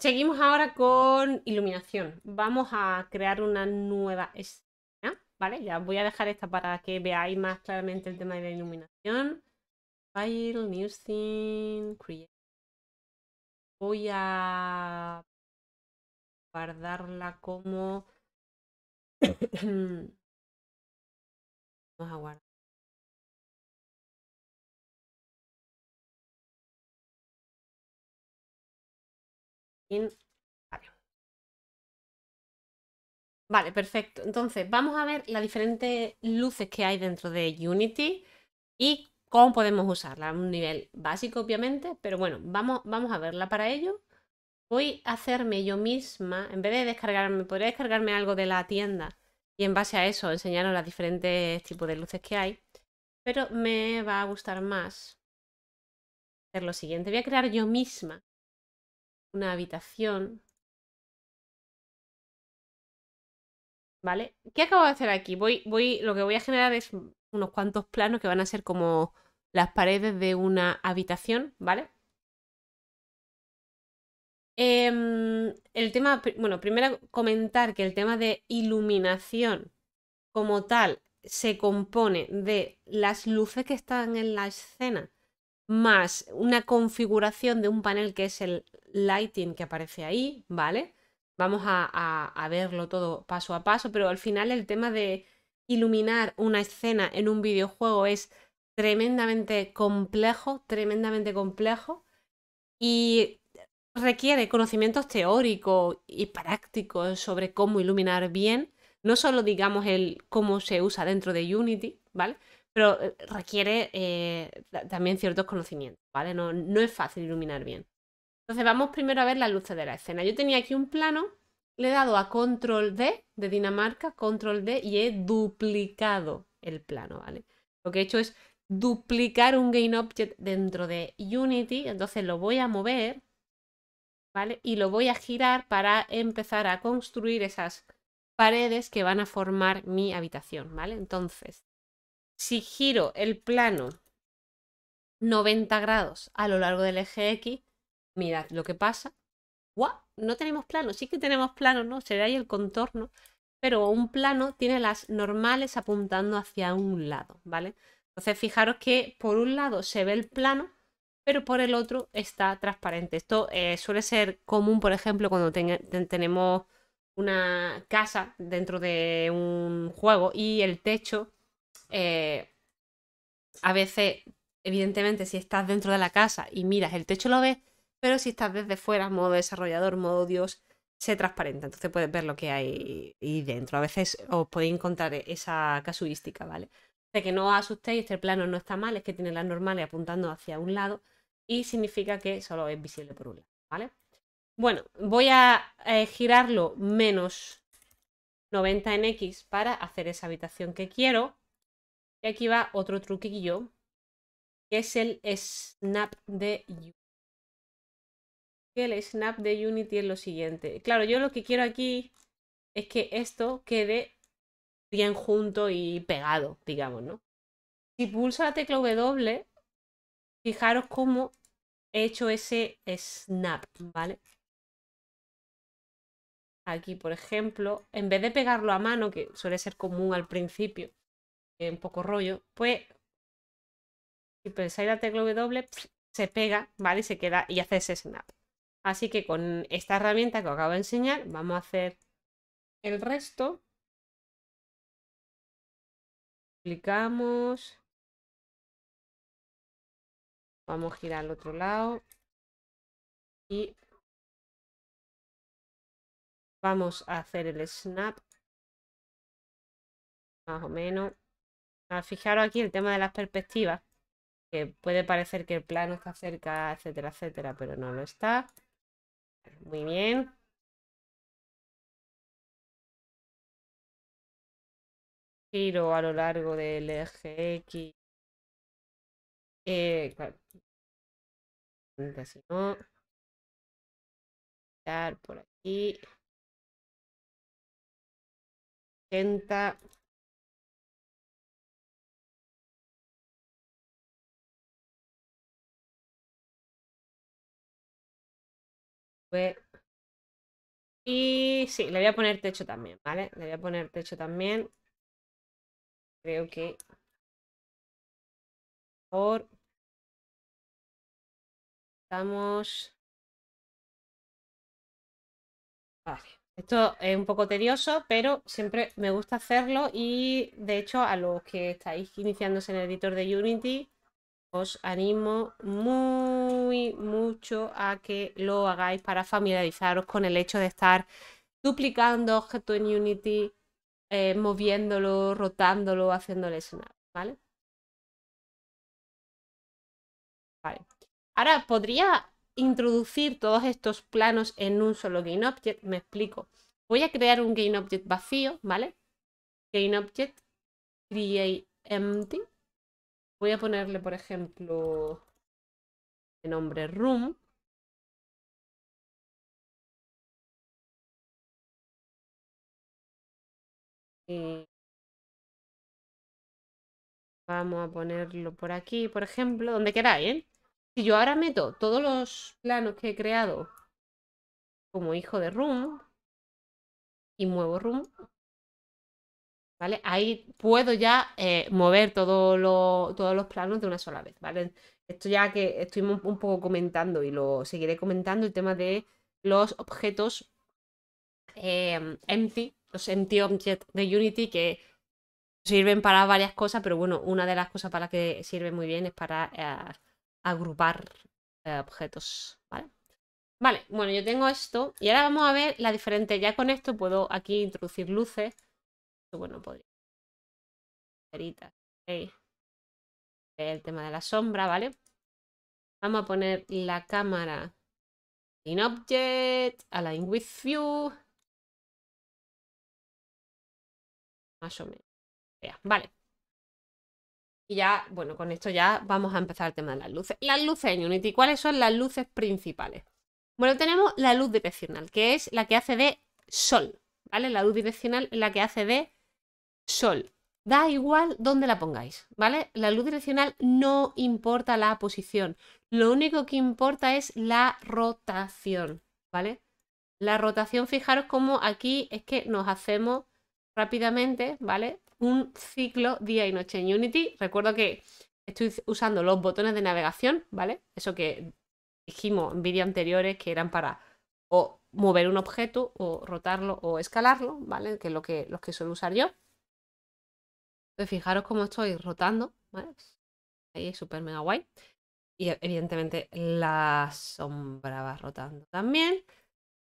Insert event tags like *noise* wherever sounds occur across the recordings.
Seguimos ahora con iluminación. Vamos a crear una nueva escena, ¿vale? Ya voy a dejar esta para que veáis más claramente el tema de la iluminación. File, New Scene, Create. Voy a guardarla como... *coughs* Vamos a guardar. Vale. perfecto. Entonces, vamos a ver las diferentes luces que hay dentro de Unity y cómo podemos usarla. Un nivel básico, obviamente, pero bueno, vamos, vamos a verla para ello. Voy a hacerme yo misma, en vez de descargarme, podría descargarme algo de la tienda y en base a eso enseñaros los diferentes tipos de luces que hay. Pero me va a gustar más hacer lo siguiente. Voy a crear yo misma una habitación. ¿Vale? ¿Qué acabo de hacer aquí? Voy, voy, lo que voy a generar es unos cuantos planos que van a ser como las paredes de una habitación, ¿vale? Em, el tema, bueno, primero comentar que el tema de iluminación como tal se compone de las luces que están en la escena más una configuración de un panel que es el, lighting que aparece ahí, ¿vale? Vamos a, verlo todo paso a paso, pero al final el tema de iluminar una escena en un videojuego es tremendamente complejo, tremendamente complejo y requiere conocimientos teóricos y prácticos sobre cómo iluminar bien, no solo digamos el cómo se usa dentro de Unity, ¿vale? Pero eh, requiere eh, también ciertos conocimientos, ¿vale? no es fácil iluminar bien. Entonces vamos primero a ver la luces de la escena. Yo tenía aquí un plano, le he dado a control D de Dinamarca, control D y he duplicado el plano, ¿vale? Lo que he hecho es duplicar un Gain Object dentro de Unity, entonces lo voy a mover, ¿vale? Y lo voy a girar para empezar a construir esas paredes que van a formar mi habitación, ¿vale? Entonces, si giro el plano 90 grados a lo largo del eje X, mirad lo que pasa. ¡Guau! No tenemos plano, sí que tenemos plano, ¿no? Se ve ahí el contorno, pero un plano tiene las normales apuntando hacia un lado, ¿vale? Entonces fijaros que por un lado se ve el plano, pero por el otro está transparente. Esto eh, suele ser común, por ejemplo, cuando tenemos una casa dentro de un juego y el techo, eh, a veces, evidentemente, si estás dentro de la casa y miras el techo lo ves, pero si estás desde fuera, modo desarrollador, modo Dios, se transparenta. Entonces puedes ver lo que hay ahí dentro. A veces os podéis encontrar e-, esa casuística, ¿vale? De que no os asustéis, este plano no está mal, es que tiene las normales apuntando hacia un lado y significa que solo es visible por un lado, ¿vale? Bueno, voy a eh, girarlo menos 90 en X para hacer esa habitación que quiero. Y aquí va otro truquillo, que es el snap de U que el snap de Unity es lo siguiente. Claro, yo lo que quiero aquí es que esto quede bien junto y pegado, digamos, ¿no? Si pulso la tecla W, fijaros cómo he hecho ese snap, ¿vale? Aquí, por ejemplo, en vez de pegarlo a mano, que suele ser común al principio, un poco rollo, pues si pensáis la tecla W, se pega, ¿vale? Y se queda y hace ese snap. Así que con esta herramienta que os acabo de enseñar, vamos a hacer el resto. Clicamos. Vamos a girar al otro lado. Y vamos a hacer el snap. Más o menos. Ah, fijaros aquí el tema de las perspectivas que puede parecer que el plano está cerca, etcétera, etcétera, pero no lo está. Muy bien. Giro a lo largo del eje X. Eh, claro. Si no. dar por aquí. 80. Y sí, le voy a poner techo también, ¿vale? Le voy a poner techo también. Creo que... Por... Estamos... Vale. Esto es un poco tedioso, pero siempre me gusta hacerlo y de hecho a los que estáis iniciándose en el editor de Unity, os animo muy mucho a que lo hagáis para familiarizaros con el hecho de estar duplicando objetos en Unity, eh, moviéndolo, rotándolo, haciéndole escenario. ¿vale? Ahora, ¿podría introducir todos estos planos en un solo object. Me explico. Voy a crear un object vacío, ¿vale? GameObject, create empty, Voy a ponerle, por ejemplo, el nombre room. y eh, vamos a ponerlo por aquí, por ejemplo, donde queráis, ¿eh? Si yo ahora meto todos los planos que he creado como hijo de room y muevo room, Ahí puedo ya eh, mover todos los planos de una sola vez, ¿vale? Esto ya que estuvimos un poco comentando y lo seguiré comentando, el tema de los objetos em, empty, los empty objects de Unity que sirven para varias cosas, pero bueno, una de las cosas para las que sirve muy bien es para eh, agrupar eh, objetos, ¿vale? Vale, bueno, yo tengo esto y ahora vamos a ver la diferente. Ya con esto puedo aquí introducir luces bueno, podría. El tema de la sombra, ¿vale? Vamos a poner la cámara in object, align with view. Más o menos. vale. Y ya, bueno, con esto ya vamos a empezar el tema de las luces. Las luces en Unity, ¿cuáles son las luces principales? Bueno, tenemos la luz direccional, que es la que hace de sol, ¿vale? La luz direccional es la que hace de sol. Da igual dónde la pongáis, ¿vale? La luz direccional no importa la posición. Lo único que importa es la rotación, ¿vale? La rotación, fijaros cómo aquí es que nos hacemos rápidamente, ¿vale? Un ciclo día y noche en Unity. Recuerdo que estoy usando los botones de navegación, ¿vale? Eso que dijimos en vídeos anteriores que eran para o mover un objeto o rotarlo o escalarlo, ¿vale? Que es lo que, los que suelo usar yo. Entonces, fijaros cómo estoy rotando, ¿vale? Ahí es súper mega guay. Y e, evidentemente la sombra va rotando también.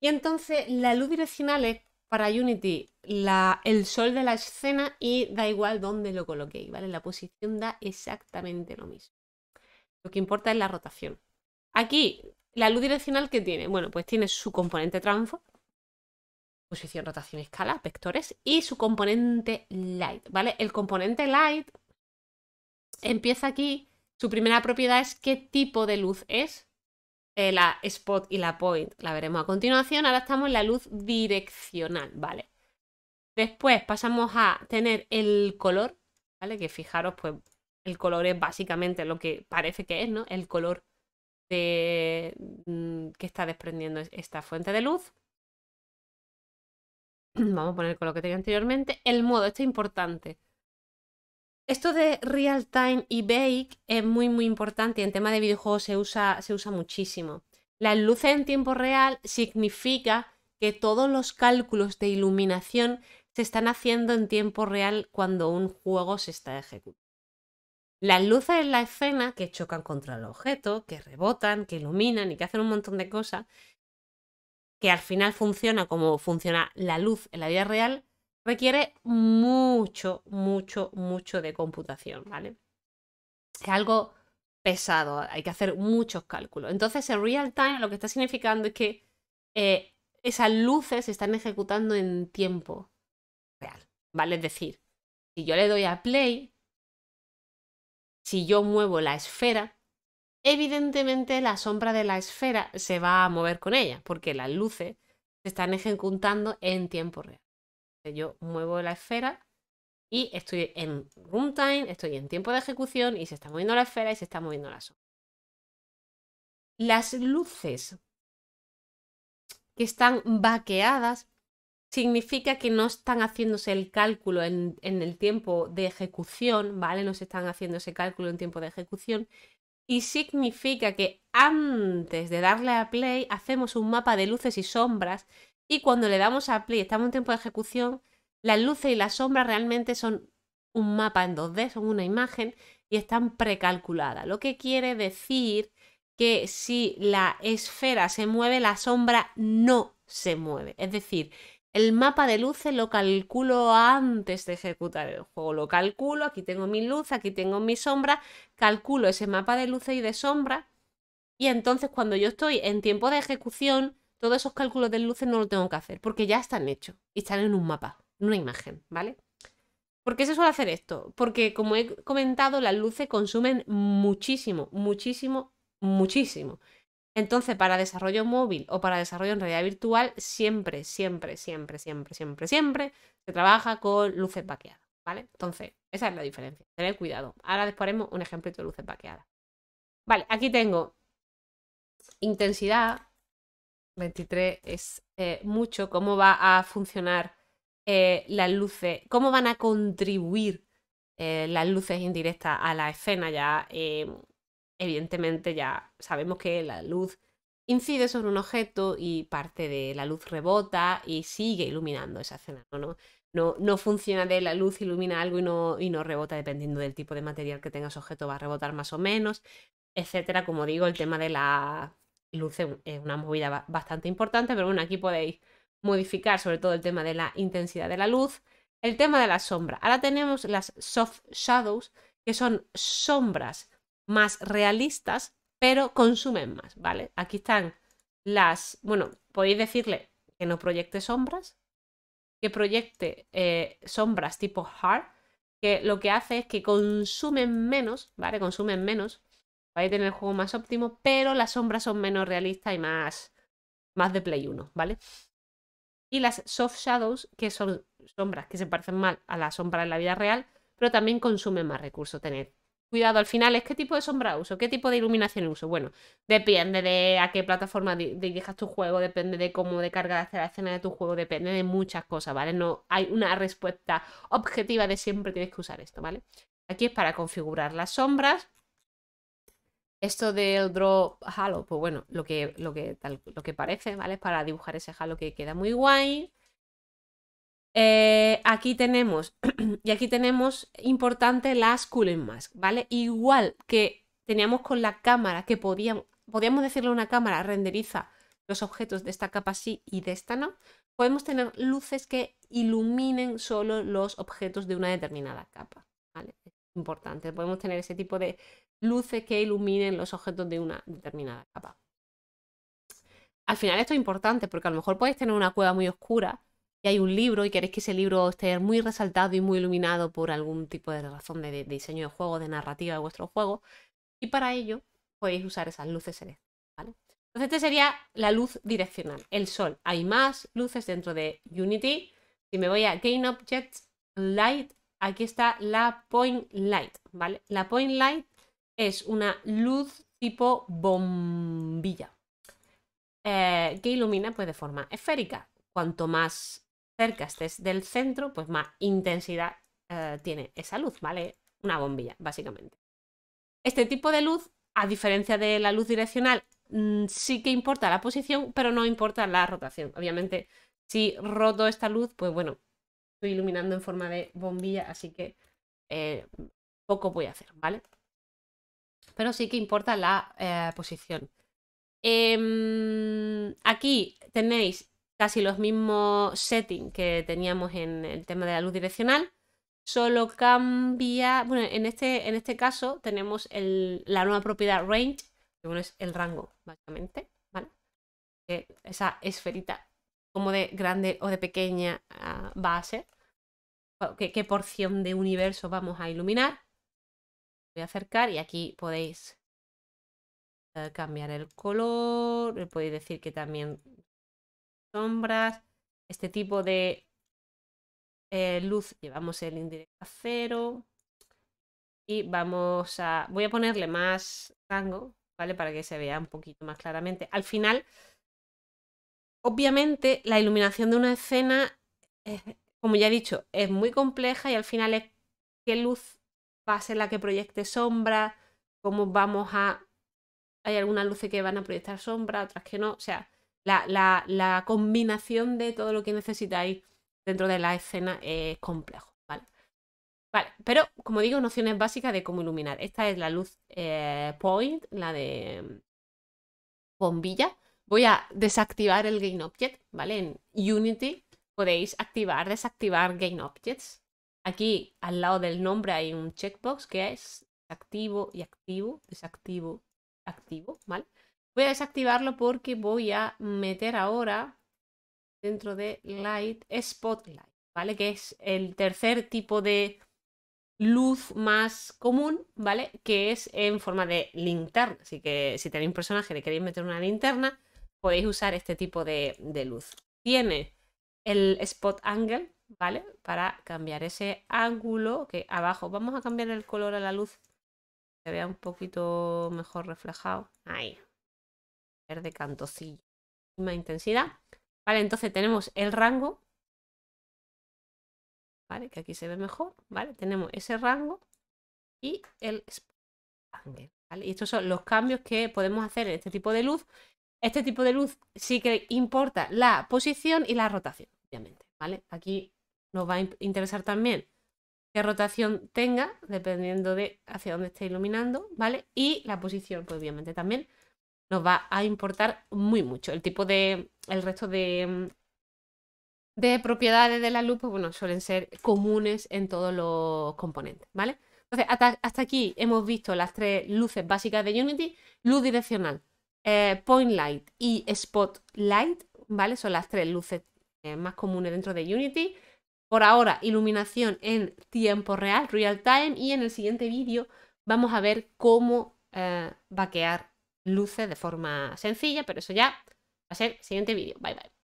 Y entonces la luz direccional es para Unity la, el sol de la escena y da igual dónde lo coloquéis, ¿vale? La posición da exactamente lo mismo. Lo que importa es la rotación. Aquí, la luz direccional que tiene, bueno, pues tiene su componente transform, posición, rotación, escala, vectores y su componente light, ¿vale? El componente light empieza aquí, su primera propiedad es qué tipo de luz es, eh, la spot y la point, la veremos a continuación, ahora estamos en la luz direccional, ¿vale? Después pasamos a tener el color, ¿vale? Que fijaros, pues el color es básicamente lo que parece que es, ¿no? El color de, mm, que está desprendiendo esta fuente de luz. *clears throat* vamos a poner con lo que tenía anteriormente, el modo, esto es importante. Esto de real time y bake es muy muy importante y en tema de videojuegos se usa, se usa muchísimo. Las luces en tiempo real significa que todos los cálculos de iluminación se están haciendo en tiempo real cuando un juego se está ejecutando. Las luces en la escena que chocan contra el objeto, que rebotan, que iluminan y que hacen un montón de cosas, que al final funciona como funciona la luz en la vida real, requiere mucho, mucho, mucho de computación, ¿vale? Es algo pesado, hay que hacer muchos cálculos. Entonces, en real time lo que está significando es que eh, esas luces se están ejecutando en tiempo real, ¿vale? Es decir, si yo le doy a play, si yo muevo la esfera, evidentemente la sombra de la esfera se va a mover con ella, porque las luces se están ejecutando en tiempo real. Yo muevo la esfera y estoy en runtime, estoy en tiempo de ejecución y se está moviendo la esfera y se está moviendo la sombra. Las luces que están vaqueadas significa que no están haciéndose el cálculo en, en el tiempo de ejecución, ¿vale? No se están haciendo ese cálculo en tiempo de ejecución, y significa que antes de darle a play hacemos un mapa de luces y sombras y cuando le damos a play estamos en tiempo de ejecución, las luces y las sombras realmente son un mapa en 2D, son una imagen y están precalculadas, lo que quiere decir que si la esfera se mueve, la sombra no se mueve. Es decir, el mapa de luces lo calculo antes de ejecutar el juego. Lo calculo, aquí tengo mi luz, aquí tengo mi sombra. Calculo ese mapa de luces y de sombra. Y entonces cuando yo estoy en tiempo de ejecución, todos esos cálculos de luces no lo tengo que hacer, porque ya están hechos y están en un mapa, en una imagen, ¿vale? ¿Por qué se suele hacer esto? Porque como he comentado, las luces consumen muchísimo, muchísimo, muchísimo. Entonces, para desarrollo móvil o para desarrollo en realidad virtual, siempre, siempre, siempre, siempre, siempre, siempre se trabaja con luces baqueadas, ¿vale? Entonces, esa es la diferencia. Tener cuidado. Ahora les ponemos un ejemplo de luces baqueadas. Vale, aquí tengo intensidad. 23 es eh, mucho. ¿Cómo va a funcionar eh, las luces? ¿Cómo van a contribuir eh, las luces indirectas a la escena ya? evidentemente ya sabemos que la luz incide sobre un objeto y parte de la luz rebota y sigue iluminando esa escena, ¿no? No, no, funciona de la luz, ilumina algo y no, y no rebota, dependiendo del tipo de material que tenga ese objeto, va a rebotar más o menos, etcétera. Como digo, el tema de la luz es una movida bastante importante, pero bueno, aquí podéis modificar sobre todo el tema de la intensidad de la luz. El tema de la sombra. Ahora tenemos las soft shadows, que son sombras más realistas, pero consumen más, ¿vale? Aquí están las, bueno, podéis decirle que no proyecte sombras, que proyecte eh, sombras tipo hard, que lo que hace es que consumen menos, ¿vale? Consumen menos, vais a tener el juego más óptimo, pero las sombras son menos realistas y más, más de Play 1, ¿vale? Y las soft shadows, que son sombras que se parecen mal a las sombras en la vida real, pero también consumen más recursos. Tener Cuidado, al final es qué tipo de sombra uso, qué tipo de iluminación uso. Bueno, depende de a qué plataforma dirijas tu juego, depende de cómo de carga hacer la escena de tu juego, depende de muchas cosas, ¿vale? No hay una respuesta objetiva de siempre tienes que usar esto, ¿vale? Aquí es para configurar las sombras. Esto del draw halo, pues bueno, lo que, lo que, lo que parece, ¿vale? Es Para dibujar ese halo que queda muy guay. Eh, aquí tenemos, *clears throat* y aquí tenemos importante las cooling mask, ¿vale? Igual que teníamos con la cámara, que podíamos, decirle a una cámara, renderiza los objetos de esta capa sí y de esta no, podemos tener luces que iluminen solo los objetos de una determinada capa, Es importante, podemos tener ese tipo de luces que iluminen los objetos de una determinada capa. Al final esto es importante porque a lo mejor podéis tener una cueva muy oscura hay un libro y queréis que ese libro esté muy resaltado y muy iluminado por algún tipo de razón de, diseño de juego, de narrativa de vuestro juego, y para ello podéis usar esas luces LED Entonces esta sería la luz direccional, el sol. Hay más luces dentro de Unity. Si me voy a gain Objects, Light, aquí está la Point Light, ¿vale? La Point Light es una luz tipo bombilla eh, que ilumina pues de forma esférica. Cuanto más cerca estés del centro, pues más intensidad eh, tiene esa luz, ¿vale? Una bombilla, básicamente. Este tipo de luz, a diferencia de la luz direccional, mm, sí que importa la posición, pero no importa la rotación. Obviamente, si roto esta luz, pues bueno, estoy iluminando en forma de bombilla, así que eh, poco voy a hacer, ¿vale? Pero sí que importa la eh, posición. Em, aquí tenéis casi los mismos settings que teníamos en el tema de la luz direccional, solo cambia, bueno, en este, en este caso tenemos la nueva propiedad range, que bueno, es el rango, básicamente, ¿vale? Eh, esa esferita, como de grande o de pequeña va ah, a ser, ¿Qué, qué porción de universo vamos a iluminar. Voy a acercar y aquí podéis eh, cambiar el color, podéis decir que también sombras, este tipo de eh, luz llevamos el indirecto a cero y vamos a... voy a ponerle más rango, ¿vale? Para que se vea un poquito más claramente. Al final, obviamente la iluminación de una escena, como ya he dicho, es muy compleja y al final es qué luz va a ser la que proyecte sombra, cómo vamos a... Hay algunas luces que van a proyectar sombra, otras que no, o sea, la, combinación de todo lo que necesitáis dentro de la escena es complejo. Vale, pero como digo, nociones básicas de cómo iluminar. Esta es la luz eh, point, la de bombilla. Voy a desactivar el Gain Object, ¿vale? En Unity podéis activar, desactivar Gain Objects. Aquí al lado del nombre hay un checkbox que es activo y activo, desactivo, activo, ¿vale? Voy a desactivarlo porque voy a meter ahora dentro de Light Spotlight, ¿vale? Que es el tercer tipo de luz más común, ¿vale? Que es en forma de linterna. Así que si tenéis un personaje le queréis meter una linterna, podéis usar este tipo de, luz. Tiene el spot angle, ¿vale? Para cambiar ese ángulo que abajo. Vamos a cambiar el color a la luz. Se vea un poquito mejor reflejado. Ahí, de y misma intensidad. Vale, entonces tenemos el rango, vale, que aquí se ve mejor, vale, tenemos ese rango y el ¿vale? Y estos son los cambios que podemos hacer en este tipo de luz. Este tipo de luz sí que importa la posición y la rotación, obviamente, ¿vale? Aquí nos va a interesar también qué rotación tenga, dependiendo de hacia dónde esté iluminando, ¿vale? Y la posición, pues obviamente también nos va a importar muy mucho. El tipo de, el resto de, mm, de propiedades de la luz, pues bueno, suelen ser comunes en todos los componentes, ¿vale? Entonces, hasta, aquí hemos visto las tres luces básicas de Unity, luz direccional, eh, point light y spot light, ¿vale? Son las tres luces eh, más comunes dentro de Unity. Por ahora, iluminación en tiempo real, real time, y en el siguiente vídeo vamos a ver cómo eh, vaquear luce de forma sencilla, pero eso ya va a ser siguiente vídeo. Bye bye.